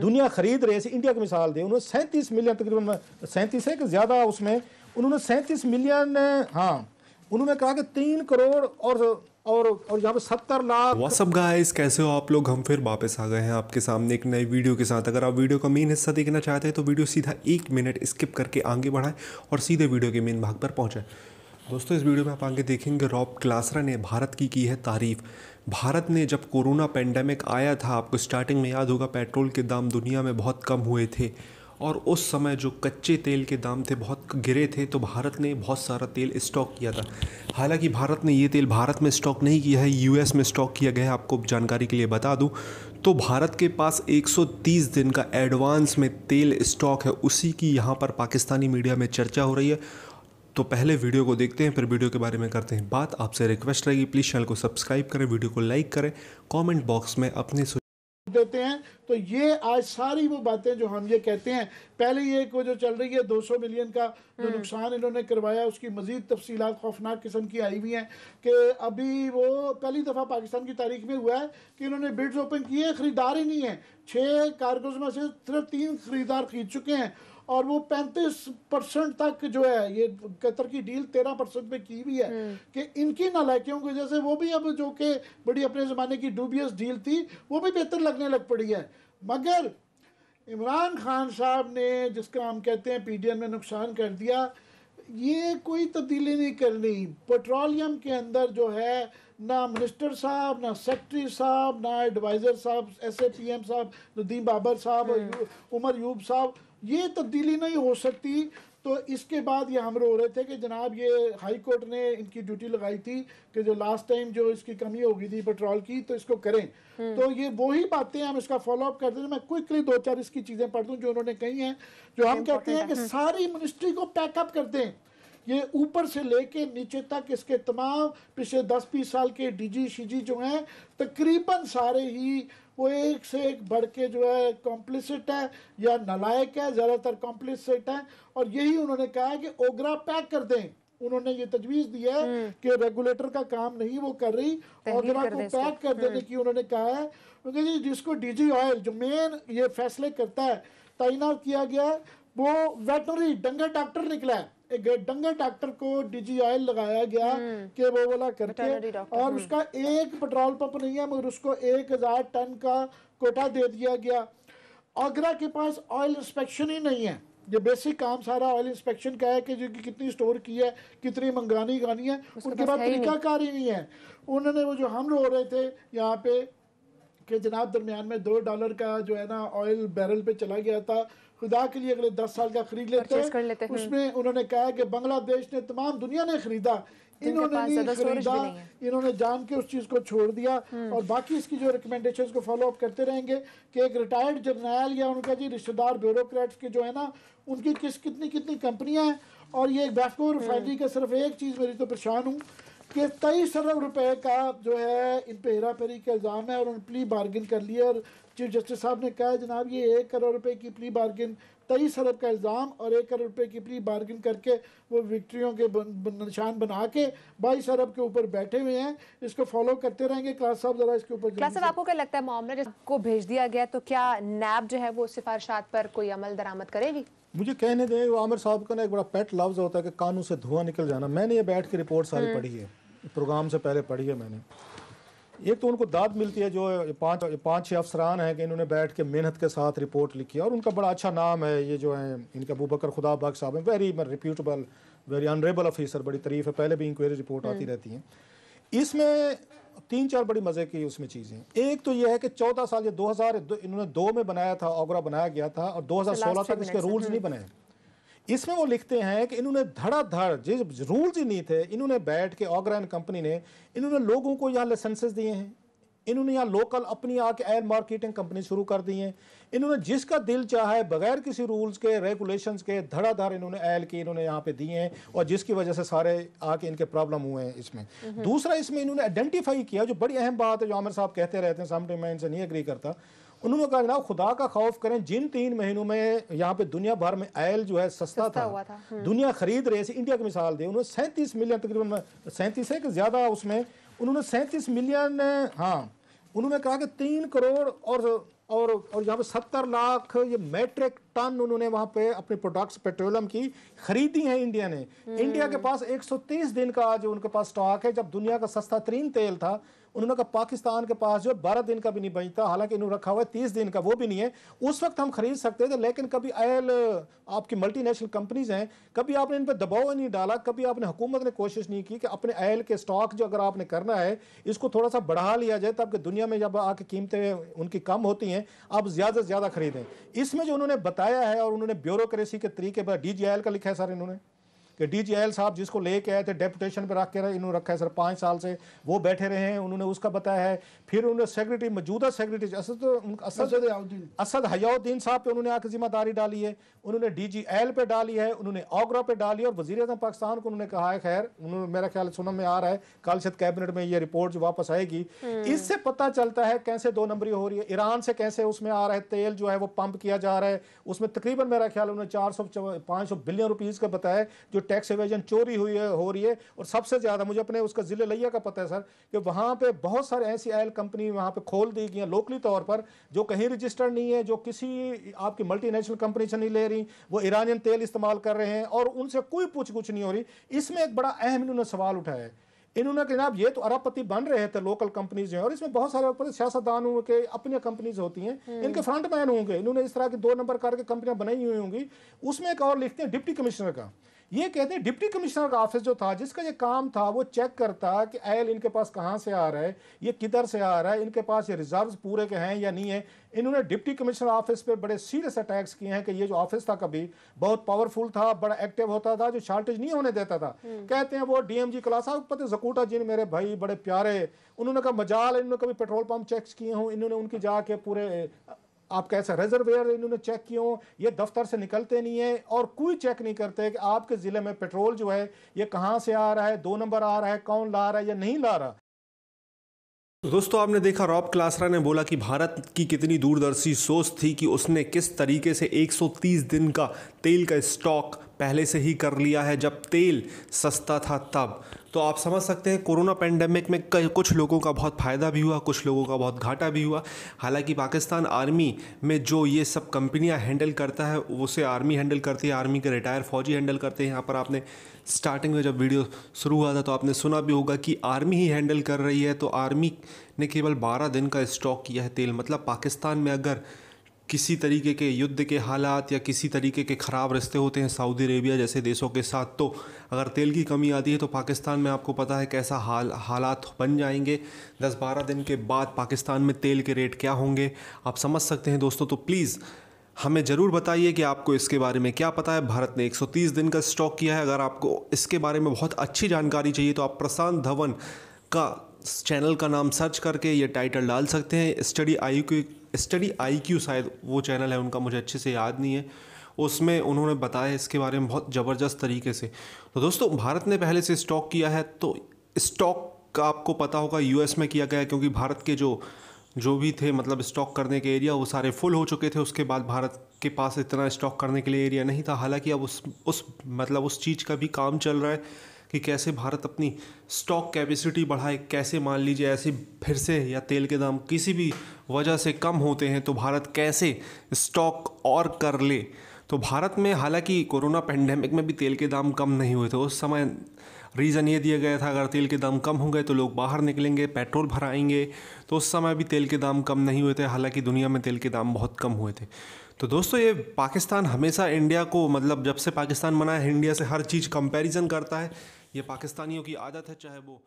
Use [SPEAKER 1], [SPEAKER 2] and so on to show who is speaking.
[SPEAKER 1] दुनिया खरीद रहे थे इंडिया की मिसाल दें उन्होंने सैंतीस मिलियन तकरीबन सैंतीस है कि ज़्यादा उसमें उन्होंने सैंतीस मिलियन हाँ उन्होंने कहा कि तीन करोड़ और और और यहाँ पे सत्तर
[SPEAKER 2] लाख व्हाट्सअप गाइस कैसे हो आप लोग हम फिर वापस आ गए हैं आपके सामने एक नई वीडियो के साथ अगर आप वीडियो का मेन हिस्सा देखना चाहते हैं तो वीडियो सीधा एक मिनट स्किप करके आगे बढ़ाएं और सीधे वीडियो के मेन भाग पर पहुँचें दोस्तों इस वीडियो में आप आगे देखेंगे रॉब क्लासरा ने भारत की की है तारीफ भारत ने जब कोरोना पेंडेमिक आया था आपको स्टार्टिंग में याद होगा पेट्रोल के दाम दुनिया में बहुत कम हुए थे और उस समय जो कच्चे तेल के दाम थे बहुत गिरे थे तो भारत ने बहुत सारा तेल स्टॉक किया था हालांकि भारत ने ये तेल भारत में स्टॉक नहीं किया है यूएस में स्टॉक किया गया है आपको जानकारी के लिए बता दूं तो भारत के पास 130 दिन का एडवांस में तेल स्टॉक है उसी की यहाँ पर पाकिस्तानी मीडिया में चर्चा हो रही है तो पहले वीडियो को देखते हैं फिर वीडियो के बारे में करते हैं बात आपसे रिक्वेस्ट रहेगी प्लीज़ चैनल को सब्सक्राइब करें वीडियो को लाइक करें कॉमेंट बॉक्स में अपने
[SPEAKER 3] देते हैं तो ये आज सारी वो बातें जो हम ये कहते हैं पहले ये को जो चल रही है 200 मिलियन का जो हम्म। नुकसान इन्होंने करवाया उसकी मजीद तफसी खौफनाक किस्म की आई हुई है कि अभी वो पहली दफ़ा पाकिस्तान की तारीख में हुआ है कि इन्होंने बिड्स ओपन किए खरीदार ही नहीं है छह कारगोज में से सिर्फ तीन खरीदार खरीद चुके हैं और वो 35 परसेंट तक जो है ये कतर की डील 13 परसेंट में की हुई है हम्म। कि इनकी नालायकियों की वजह से वो भी अब जो कि बड़ी अपने ज़माने की डूबियस डील थी वो भी बेहतर लगने लग पड़ी है मगर इमरान खान साहब ने जिसका हम कहते हैं पी में नुकसान कर दिया ये कोई तब्दीली नहीं करनी पेट्रोलियम के अंदर जो है ना मिनिस्टर साहब ना सेक्रेटरी साहब ना एडवाइज़र साहब एस ए पी एम साहब नदीम बाबर साहब हम्म। उमर यूब साहब ये तब्दीली नहीं हो सकती तो इसके बाद ये हम रो रहे थे कि जनाब ये हाई कोर्ट ने इनकी ड्यूटी लगाई थी कि जो लास्ट टाइम जो इसकी कमी हो गई थी पेट्रोल की तो इसको करें हम्म। तो ये वही बातें हम इसका फॉलोअप करते थे मैं क्विकली दो चार इसकी चीज़ें पढ़ दूं जो उन्होंने कही हैं जो हम कहते हैं कि हम्म। सारी मिनिस्ट्री को पैकअप कर दें ये ऊपर से लेके नीचे तक इसके तमाम पिछले दस बीस साल के डीजी शीजी जो हैं तकरीबन सारे ही वो एक से एक बढ़ के जो है कॉम्प्लिसिट है या नलायक है ज़्यादातर कॉम्प्लिसिट है और यही उन्होंने कहा है कि ओगरा पैक कर दें उन्होंने ये तजवीज दी है हम्म। कि रेगुलेटर का काम नहीं वो कर रही ओगरा को पैक कर हम्म। देने की उन्होंने कहा है क्योंकि जी जिसको डीजी ऑयल जो मेन ये फैसले करता है तैनात किया गया वो वेटनरी डंगर डॉक्टर निकला है एक डंगर डॉक्टर को डीजी ऑयल लगाया गया हम्म। कि वो बोला करके और हम्म। उसका एक पेट्रोल पंप नहीं है मगर उसको एक हजार टन का कोटा दे दिया गया आगरा के पास ऑयल इंस्पेक्शन ही नहीं है ये बेसिक काम सारा ऑयल इंस्पेक्शन का है कि जो कि कितनी स्टोर की है कितनी मंगानी गानी है उनके पास तरीकाकार ही नहीं है उन्होंने वो जो हम हो रहे थे यहाँ पे कि जनाब दरमियान में दो डॉलर का जो है ना ऑयल बैरल पे चला गया था खुदा के लिए अगले दस साल का खरीद लेते, लेते हैं उसमें उन्होंने कहा कि बांग्लादेश ने तमाम दुनिया ने खरीदा इन्होंने नहीं खरीदा इन्होंने जान के उस चीज को छोड़ दिया हम्म। और बाकी इसकी जो रिकमेंडेशन को फॉलो अप करते रहेंगे कि एक रिटायर्ड जर्नैल या उनका जी रिश्तेदार ब्यूरोक्रेट्स के जो है ना उनकी किस कितनी कितनी कंपनियां हैं और ये बैफको रिफाइनरी हम्म। का सिर्फ एक चीज़ मेरी तो परेशान हूँ कि तेईस अरब रुपए का जो है इन पर हेरा फेरी का इल्ज़ाम है और उन्होंने प्ली बार्गिन कर लिया और चीफ जस्टिस साहब ने कहा जनाब ये एक करोड़ रुपए की प्ली बार्गिन तेईस अरब का इल्ज़ाम और एक करोड़ रुपए की प्ली बार्गिन करके वो विक्ट्रियों के निशान बना के बाईस अरब के ऊपर बैठे हुए हैं इसको फॉलो करते रहेंगे क्लास साहब जरा इसके ऊपर क्लास साहब
[SPEAKER 2] आपको क्या लगता है मामला को भेज दिया गया तो क्या नैब जो है वो सिफारशात पर कोई अमल दरामद करेगी
[SPEAKER 1] मुझे कहने दें आमिर साहब का ना एक बड़ा पेट लफ्ज़ होता है कि कानू से धुआं निकल जाना मैंने ये बैठ के रिपोर्ट सारी हम्म। पढ़ी है प्रोग्राम से पहले पढ़ी है मैंने एक तो उनको दाद मिलती है जो पाँच पाँच छः अफसरान हैं कि इन्होंने बैठ के मेहनत के साथ रिपोर्ट लिखी है और उनका बड़ा अच्छा नाम है ये जो है इनका अबू बकर खुदा बाग साहब हैं very reputable very honourable officer बड़ी तरीफ है पहले भी इंक्वायरी हम्म। रिपोर्ट आती रहती हैं इसमें तीन चार बड़ी मज़े की उसमें चीज़ें एक तो यह है कि चौदह साल ये 2000 इन्होंने दो में बनाया था ओगरा बनाया गया था और 2016 तक इसके रूल्स नहीं हाँ। बने इसमें वो लिखते हैं कि इन्होंने धड़ाधड़ जिस रूल्स ही नहीं थे इन्होंने बैठ के ओगरा एंड कंपनी ने इन्होंने लोगों को यहाँ लाइसेंसेस दिए हैं इन्होंने यहाँ लोकल अपनी आके एयर मार्केटिंग कंपनी शुरू कर दी है इन्होंने जिसका दिल चाहे बगैर किसी रूल्स के रेगुलेशन के धड़ाधड़ इन्होंने एल के इन्होंने यहाँ पे दिए हैं और जिसकी वजह से सारे आके इनके प्रॉब्लम हुए हैं इसमें हम्म। दूसरा इसमें इन्होंने आइडेंटिफाई किया जो बड़ी अहम बात है जो आमिर साहब कहते रहते हैं सामने मैं इनसे नहीं एग्री करता उन्होंने कहा जनाब खुदा का खौफ करें जिन तीन महीनों में यहाँ पे दुनिया भर में आयल जो है सस्ता, सस्ता था, था। हम्म। दुनिया खरीद रहे थे इंडिया की मिसाल दी उन्होंने सैंतीस मिलियन तकरीबन सैंतीस है कि ज़्यादा उसमें उन्होंने सैंतीस मिलियन हाँ उन्होंने कहा कि तीन करोड़ और और और यहाँ पे सत्तर लाख ये मैट्रिक टन उन्होंने वहां पे अपने प्रोडक्ट्स पेट्रोलियम की खरीदी है इंडिया ने इंडिया के पास 130 दिन का जो उनके पास स्टॉक है जब दुनिया का सस्ता तरीन तेल था उन्होंने कहा पाकिस्तान के पास जो बारह दिन का भी नहीं बचता हालांकि इन्होंने रखा हुआ है तीस दिन का वो भी नहीं है उस वक्त हम खरीद सकते थे लेकिन कभी आयल आपकी मल्टीनेशनल कंपनीज हैं कभी आपने इन पर दबाव नहीं डाला कभी आपने हुकूमत ने कोशिश नहीं की कि अपने आयल के स्टॉक जो अगर आपने करना है इसको थोड़ा सा बढ़ा लिया जाए ताकि दुनिया में जब आके कीमतें उनकी कम होती हैं आप ज़्यादा से ज़्यादा खरीदें इसमें जो उन्होंने बताया है और उन्होंने ब्यूरोक्रेसी के तरीके पर डीजीआईएल का लिखा है सर इन्होंने कि एल साहब जिसको लेके आए थे डेपुटेशन पर रख के इन्होंने रखा है सर पाँच साल से वो बैठे रहे हैं उन्होंने उसका बताया है फिर उन्होंने सेक्रेटरी मौजूदा सेक्रेटरी असद असद असद हयाउद्दीन साहब पे उन्होंने आके जिम्मेदारी डाली है उन्होंने डी जी एल पे डाली है उन्होंने आगरा पे डाली और वजी अजम पाकिस्तान को उन्होंने कहा है खैर उन्होंने मेरा ख्याल सुनने में आ रहा है कल शायद कैबिनेट में ये रिपोर्ट जो वापस आएगी हम्म। इससे पता चलता है कैसे दो नंबरी हो रही है ईरान से कैसे उसमें आ रहा है तेल जो है वो पंप किया जा रहा है उसमें तकरीबन मेरा ख्याल उन्होंने चार सौ पाँच सौ बिलियन रुपीज़ का बताया जो टैक्स एवेजन चोरी हुई है हो रही है और सबसे ज़्यादा मुझे अपने उसका ज़िले लैया का पता है सर कि वहां पे बहुत सारे ऐसी आयल कंपनी वहां पे खोल दी गई हैं लोकली तौर पर जो कहीं रजिस्टर्ड नहीं है जो किसी आपकी मल्टीनेशनल कंपनी से नहीं ले रही वो ईरानियन तेल इस्तेमाल कर रहे हैं और उनसे कोई पूछ गुछ नहीं हो रही इसमें एक बड़ा अहम इन्होंने सवाल उठाया है इन्होंने कहा जनाब ये तो अरबपति बन रहे थे लोकल कंपनीज हैं और इसमें बहुत सारे ऊपर सियासतदान हुए के अपनी कंपनीज होती हैं हम्म। इनके फ्रंट मैन होंगे इन्होंने इस तरह के दो नंबर करके कंपनियां बनाई हुई होंगी उसमें एक और लिखते हैं डिप्टी कमिश्नर का ये कहते हैं डिप्टी कमिश्नर का ऑफिस जो था जिसका ये काम था वो चेक करता कि एल इनके पास कहाँ से आ रहा है ये किधर से आ रहा है इनके पास ये रिजर्व पूरे के हैं या नहीं है इन्होंने डिप्टी कमिश्नर ऑफिस पे बड़े सीरियस अटैक्स किए हैं कि ये जो ऑफिस था कभी बहुत पावरफुल था बड़ा एक्टिव होता था जो शार्टेज नहीं होने देता था हम्म। कहते हैं वो डीएमजी क्लास साहब पता जकूटा जी मेरे भाई बड़े प्यारे उन्होंने कहा मजाल इन्होंने कभी पेट्रोल पंप चेक किए हों इन्होंने उनकी जाके पूरे आप कैसे रिजर्वेयर इन्होंने चेक किए हों ये दफ्तर से निकलते नहीं हैं और कोई चेक नहीं करते कि आपके ज़िले में पेट्रोल जो है ये कहाँ से आ रहा है दो नंबर आ रहा है कौन ला रहा है या नहीं ला रहा
[SPEAKER 2] तो दोस्तों आपने देखा रॉब क्लासरा ने बोला कि भारत की कितनी दूरदर्शी सोच थी कि उसने किस तरीके से 130 दिन का तेल का स्टॉक पहले से ही कर लिया है जब तेल सस्ता था तब तो आप समझ सकते हैं कोरोना पैंडमिक में कुछ लोगों का बहुत फ़ायदा भी हुआ कुछ लोगों का बहुत घाटा भी हुआ हालांकि पाकिस्तान आर्मी में जो ये सब कंपनियां हैंडल करता है उसे आर्मी हैंडल करती है आर्मी के रिटायर फौजी हैंडल करते हैं यहाँ पर आपने स्टार्टिंग में जब वीडियो शुरू हुआ था तो आपने सुना भी होगा कि आर्मी ही हैंडल कर रही है तो आर्मी ने केवल बारह दिन का स्टॉक किया है तेल मतलब पाकिस्तान में अगर किसी तरीके के युद्ध के हालात या किसी तरीके के ख़राब रिश्ते होते हैं सऊदी अरेबिया जैसे देशों के साथ तो अगर तेल की कमी आती है तो पाकिस्तान में आपको पता है कैसा हाल हालात बन जाएंगे 10-12 दिन के बाद पाकिस्तान में तेल के रेट क्या होंगे आप समझ सकते हैं दोस्तों तो प्लीज़ हमें ज़रूर बताइए कि आपको इसके बारे में क्या पता है भारत ने 130 दिन का स्टॉक किया है अगर आपको इसके बारे में बहुत अच्छी जानकारी चाहिए तो आप प्रशांत धवन का चैनल का नाम सर्च करके ये टाइटल डाल सकते हैं study I Q study I Q शायद वो चैनल है उनका मुझे अच्छे से याद नहीं है उसमें उन्होंने बताया इसके बारे में बहुत ज़बरदस्त तरीके से तो दोस्तों भारत ने पहले से स्टॉक किया है तो स्टॉक का आपको पता होगा यूएस में किया गया है क्योंकि भारत के जो जो भी थे मतलब स्टॉक करने के एरिया वो सारे फुल हो चुके थे उसके बाद भारत के पास इतना स्टॉक करने के लिए एरिया नहीं था हालांकि अब उस उस मतलब उस चीज़ का भी काम चल रहा है कि कैसे भारत अपनी स्टॉक कैपेसिटी बढ़ाए कैसे मान लीजिए ऐसे फिर से या तेल के दाम किसी भी वजह से कम होते हैं तो भारत कैसे स्टॉक और कर ले तो भारत में हालांकि कोरोना पेंडेमिक में भी तेल के दाम कम नहीं हुए थे उस समय रीज़न ये दिया गया था अगर तेल के दाम कम होंगे तो लोग बाहर निकलेंगे पेट्रोल भराएंगे तो उस समय भी तेल के दाम कम नहीं हुए थे हालांकि दुनिया में तेल के दाम बहुत कम हुए थे तो दोस्तों ये पाकिस्तान हमेशा इंडिया को मतलब जब से पाकिस्तान बना है इंडिया से हर चीज़ कंपैरिजन करता है ये पाकिस्तानियों की आदत है चाहे वो